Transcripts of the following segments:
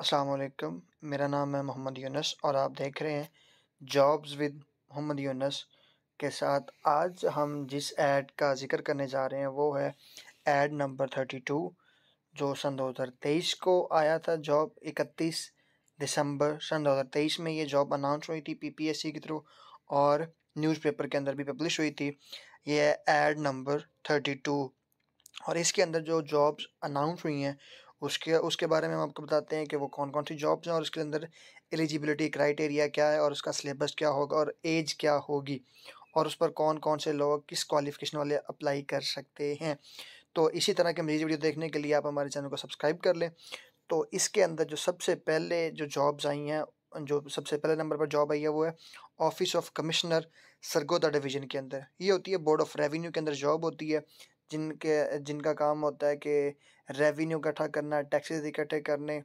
अस्सलाम मेरा नाम है मोहम्मद यूनस और आप देख रहे हैं जॉब्स विद मोहम्मद यूनस के साथ आज हम जिस ऐड का जिक्र करने जा रहे हैं वो है ऐड नंबर थर्टी टू जो सन दो हज़ार तेईस को आया था जॉब इकतीस दिसंबर सन दो हज़ार तेईस में ये जॉब अनाउंस हुई थी पीपीएससी के थ्रू और न्यूज़पेपर के अंदर भी पब्लिश हुई थी ये ऐड नंबर थर्टी टू और इसके अंदर जो जॉब्स अनाउंस हुई हैं उसके उसके बारे में हम आपको बताते हैं कि वो कौन कौन सी जॉब्स हैं और उसके अंदर एलिजिबिलिटी क्राइटेरिया क्या है और उसका सिलेबस क्या होगा और एज क्या होगी और उस पर कौन कौन से लोग किस क्वालिफिकेशन वाले अप्लाई कर सकते हैं तो इसी तरह के मरीज वीडियो देखने के लिए आप हमारे चैनल को सब्सक्राइब कर लें तो इसके अंदर जो सबसे पहले जो जॉब्स आई हैं जो सबसे पहले नंबर पर जॉब आई है वो है office of commissioner Sargodha division के अंदर ये होती है बोर्ड ऑफ रेवेन्यू के अंदर जॉब होती है जिनके जिनका काम होता है कि रेवेन्यू इकट्ठा करना टैक्सेस इकट्ठे करने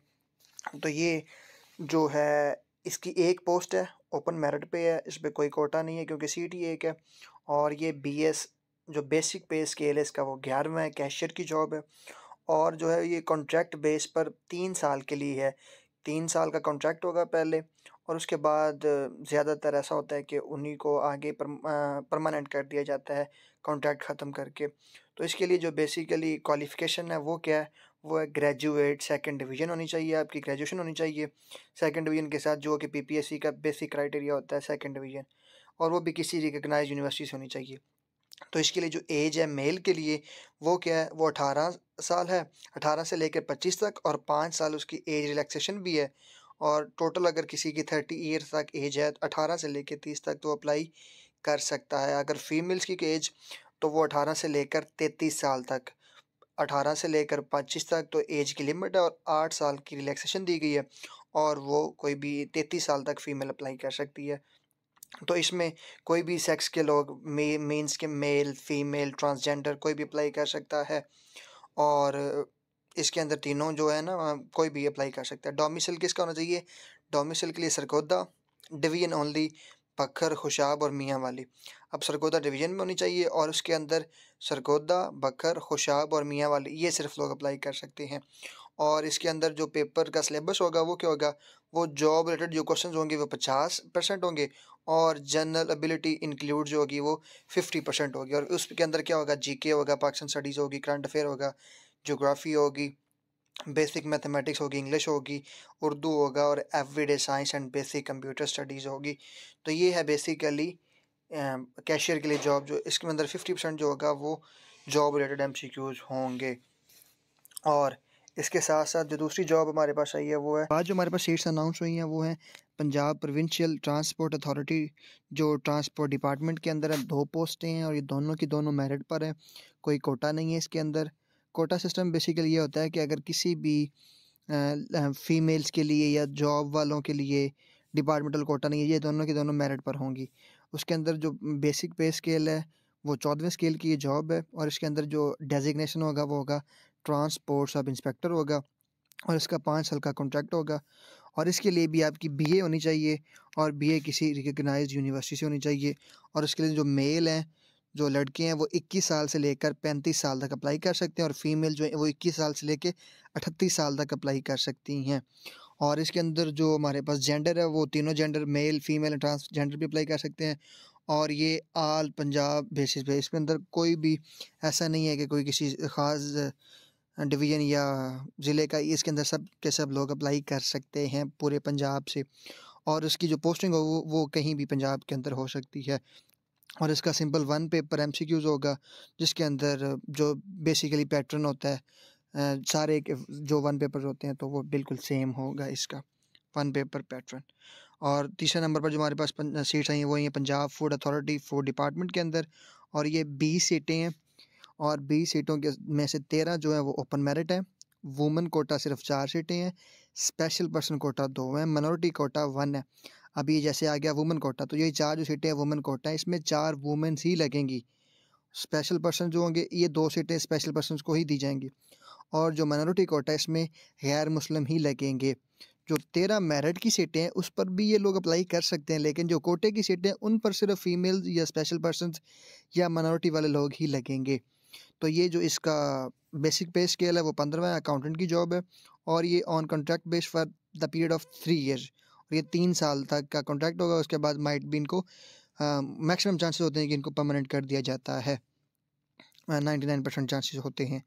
तो ये जो है इसकी एक पोस्ट है ओपन मेरिट पे है इस पर कोई कोटा नहीं है क्योंकि सी टी एक है और ये बीएस जो बेसिक पे स्केल है इसका वो ग्यारहवें है कैशियर की जॉब है और जो है ये कॉन्ट्रैक्ट बेस पर तीन साल के लिए है तीन साल का कॉन्ट्रैक्ट होगा पहले और उसके बाद ज़्यादातर ऐसा होता है कि उन्हीं को आगे परमानेंट कर दिया जाता है कॉन्ट्रैक्ट ख़त्म करके तो इसके लिए जो बेसिकली क्वालिफ़िकेशन है वो क्या है वो है ग्रेजुएट सेकंड डिवीजन होनी चाहिए आपकी ग्रेजुएशन होनी चाहिए सेकंड डिवीजन के साथ जो कि पीपीएससी का बेसिक क्राइटेरिया होता है सेकंड डिवीजन और वो भी किसी रिकगनाइज यूनिवर्सिटी से होनी चाहिए तो इसके लिए जो एज है मेल के लिए वो क्या है वो अठारह साल है अठारह से लेकर पच्चीस तक और पाँच साल उसकी एज रिलैक्सेशन भी है और टोटल अगर किसी की थर्टी ईयर्स तक एज है अठारह से लेकर तीस तक तो अप्लाई कर सकता है अगर फीमेल्स की एज तो वो अठारह से लेकर तैतीस साल तक अठारह से लेकर पच्चीस तक तो एज की लिमिट है और आठ साल की रिलैक्सेशन दी गई है और वो कोई भी तैंतीस साल तक फीमेल अप्लाई कर सकती है तो इसमें कोई भी सेक्स के लोग मे, के मेल फीमेल ट्रांसजेंडर कोई भी अप्लाई कर सकता है और इसके अंदर तीनों जो है ना कोई भी अप्लाई कर सकता है डोमिसल किसका होना चाहिए डोमिसल के लिए सरकोदा डिवीजन ओनली बखर खुशाब और मियाँ वाली अब सरगोदा डिवीज़न में होनी चाहिए और उसके अंदर सरगोदा बखर खुशाब और मियाँ वाली ये सिर्फ लोग अप्लाई कर सकते हैं और इसके अंदर जो पेपर का सिलेबस होगा वो क्या होगा वो जॉब रिलेटेड जो क्वेश्चन होंगे वो पचास परसेंट होंगे और जनरल एबिलिटी इंक्लूड जो होगी वो फिफ्टी परसेंट होगी और उसके अंदर क्या होगा के होगा पाकिस्तान स्टडीज़ होगी करंट अफेयर होगा जोग्राफ़ी होगी बेसिक मैथमेटिक्स होगी इंग्लिश होगी उर्दू होगा और everyday science and basic computer studies होगी तो ये है बेसिकली कैशियर के लिए जॉब जो इसके अंदर फिफ्टी परसेंट जो होगा वो जॉब रिलेटेड एम होंगे और इसके साथ साथ जो दूसरी जॉब हमारे पास आई है वो है आज जो हमारे पास सीट्स अनाउंस हुई हैं वो हैं पंजाब प्रोविंशियल ट्रांसपोर्ट अथॉरिटी जो ट्रांसपोर्ट डिपार्टमेंट के अंदर है दो पोस्टें हैं और ये दोनों की दोनों मेरिट पर हैं कोई कोटा नहीं है इसके अंदर कोटा सिस्टम बेसिकली ये होता है कि अगर किसी भी फीमेल्स के लिए या जॉब वालों के लिए डिपार्टमेंटल कोटा नहीं है ये दोनों के दोनों मेरिट पर होंगी उसके अंदर जो बेसिक पे स्केल है वो चौदहवें स्केल की जॉब है और इसके अंदर जो डेजिग्नेशन होगा वो होगा ट्रांसपोर्ट सब इंस्पेक्टर होगा और इसका पाँच साल का कॉन्ट्रैक्ट होगा और इसके लिए भी आपकी बीए होनी चाहिए और बीए किसी रिकगनाइज यूनिवर्सिटी से होनी चाहिए और इसके लिए जो मेल हैं जो लड़के हैं वो 21 साल से लेकर 35 साल तक अप्लाई कर सकते हैं और फीमेल जो है वो 21 साल से लेकर 38 साल तक अप्लाई कर सकती हैं और इसके अंदर जो हमारे पास जेंडर है वो तीनों जेंडर मेल फीमेल ट्रांसजेंडर भी अप्लाई कर सकते हैं और ये आल पंजाब बेसिस पे इसके अंदर कोई भी ऐसा नहीं है कि कोई किसी ख़ास डिवीज़न या ज़िले का इसके अंदर सब के सब लोग अप्लाई कर सकते हैं पूरे पंजाब से और उसकी जो पोस्टिंग हो वो वो कहीं भी पंजाब के अंदर हो सकती है और इसका simple one paper M C Qs होगा जिसके अंदर जो बेसिकली पैटर्न होता है सारे सारे जो वन पेपर होते हैं तो वो बिल्कुल सेम होगा इसका वन पेपर पैटर्न और तीसरे नंबर पर जो हमारे पास सीट्स आई हैं वो ये Punjab food authority food department के अंदर और ये बीस सीटें हैं और बीस सीटों के में से तेरह जो है वो ओपन मेरिट है वुमेन कोटा सिर्फ चार सीटें हैं स्पेशल पर्सन कोटा दो हैं मनोरिटी कोटा वन है अभी जैसे आ गया वुमेन कोटा तो ये चार जो सीटें हैं वुमेन कोटा है इसमें चार वुमेन्स ही लगेंगी स्पेशल पर्सन जो होंगे ये दो सीटें स्पेशल पर्सन को ही दी जाएंगी और जो माइनॉरिटी कोटा है इसमें गैर मुस्लिम ही लगेंगे जो तेरह मेरिट की सीटें हैं उस पर भी ये लोग अप्लाई कर सकते हैं लेकिन जो कोटे की सीटें उन पर सिर्फ फीमेल या स्पेशल पर्सन या माइनॉरिटी वाले लोग ही लगेंगे तो ये जो इसका बेसिक पे स्केल है वो पंद्रह अकाउंटेंट की जॉब है और ये on contract base for the period of three years ये तीन साल तक का कॉन्ट्रैक्ट होगा उसके बाद माइट भी इनको मैक्सिमम चांसेस होते हैं कि इनको परमानेंट कर दिया जाता है नाइन्टी नाइन परसेंट चांसेस होते हैं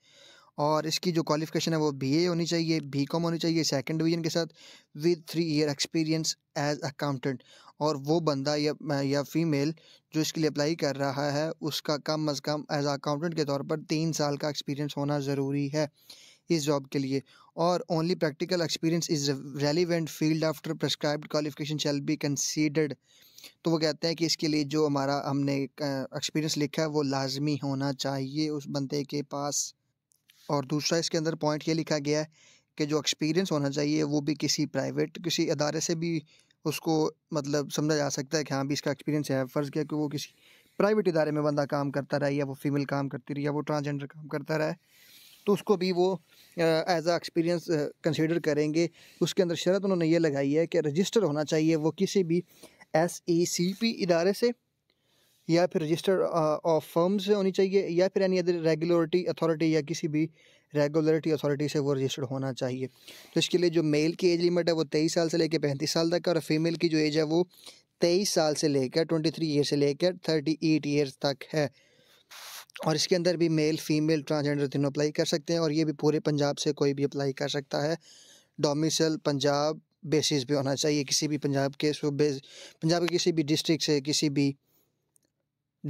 और इसकी जो क्वालिफिकेशन है वो बी ए होनी चाहिए बी कॉम होनी चाहिए सेकेंड डिवीजन के साथ with three year experience as accountant और वो बंदा या या फीमेल जो इसके लिए अप्लाई कर रहा है उसका कम अज़ कम एज अकाउंटेंट के तौर पर तीन साल का एक्सपीरियंस होना ज़रूरी है इस जॉब के लिए और only practical experience is relevant field after prescribe qualification shall be considered तो वो कहते हैं कि इसके लिए जो हमारा हमने एक्सपीरियंस लिखा है वो लाजमी होना चाहिए उस बंदे के पास और दूसरा इसके अंदर पॉइंट ये लिखा गया है कि जो एक्सपीरियंस होना चाहिए वो भी किसी प्राइवेट किसी अदारे से भी उसको मतलब समझा जा सकता है कि हाँ भी इसका एक्सपीरियंस है फ़र्ज़ किया कि वो किसी प्राइवेट इदारे में बंदा काम करता रहा या वो फीमेल काम करती रही या वो ट्रांसजेंडर काम करता रहा तो उसको भी वो एज आ एक्सपीरियंस कंसिडर करेंगे उसके अंदर शर्त उन्होंने ये लगाई है कि रजिस्टर होना चाहिए वो किसी भी एस ई सी पी इदारे से या फिर रजिस्टर ऑफ फर्म से होनी चाहिए या फिर यानी अदर रेगुलरिटी अथॉरिटी या किसी भी रेगुलरिटी अथॉरिटी से वो रजिस्टर्ड होना चाहिए तो इसके लिए जो मेल की एज लिमिट है वो तेईस साल से लेकर पैंतीस साल तक और फीमेल की जो एज है वो तेईस साल से लेकर ट्वेंटी थ्री ईयर से लेकर थर्टी एट ईयर्स तक है और इसके अंदर भी मेल फीमेल ट्रांसजेंडर तीनों अप्लाई कर सकते हैं और ये भी पूरे पंजाब से कोई भी अप्लाई कर सकता है डोमिसल पंजाब बेसिस पे होना चाहिए किसी भी पंजाब के सूबे पंजाब के किसी भी डिस्ट्रिक्ट से किसी भी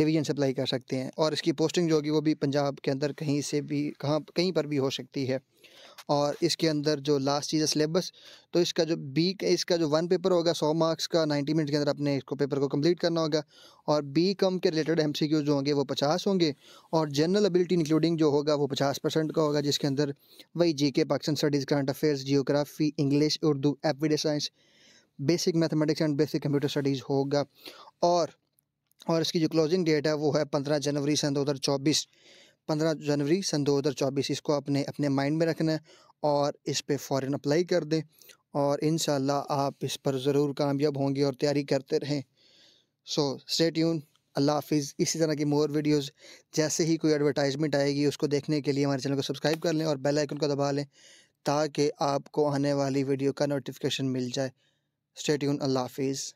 डिवीजन से अप्लाई कर सकते हैं और इसकी पोस्टिंग जो होगी वो भी पंजाब के अंदर कहीं से भी कहाँ कहीं पर भी हो सकती है और इसके अंदर जो लास्ट चीज़ है सिलेबस तो इसका जो बी इसका जो वन पेपर होगा सौ मार्क्स का नाइन्टी मिनट के अंदर अपने इसको पेपर को कंप्लीट करना होगा और बी कॉम के रिलेटेड एम सी क्यू जो होंगे वो पचास होंगे और जनरल एबिलिटी इंक्लूडिंग जो होगा वो पचास परसेंट का होगा जिसके अंदर वही G K Pakistan studies current affairs geography English Urdu everyday science basic mathematics and basic computer studies होगा और और इसकी जो क्लोजिंग डेट है वो है पंद्रह जनवरी सन दो हज़ार चौबीस पंद्रह जनवरी सन दो हज़ार चौबीस इसको अपने अपने माइंड में रखना है और इस पर फ़ौर अप्लाई कर दें और इन आप इस पर ज़रूर कामयाब होंगे और तैयारी करते रहें सो स्टेट यून अल्लाह हाफिज़ इसी तरह की मोर वीडियोस जैसे ही कोई एडवर्टाइजमेंट आएगी उसको देखने के लिए हमारे चैनल को सब्सक्राइब कर लें और बेल आइकन को दबा लें ताकि आपको आने वाली वीडियो का नोटिफिकेशन मिल जाए स्टेट यून अल्लाह हाफिज़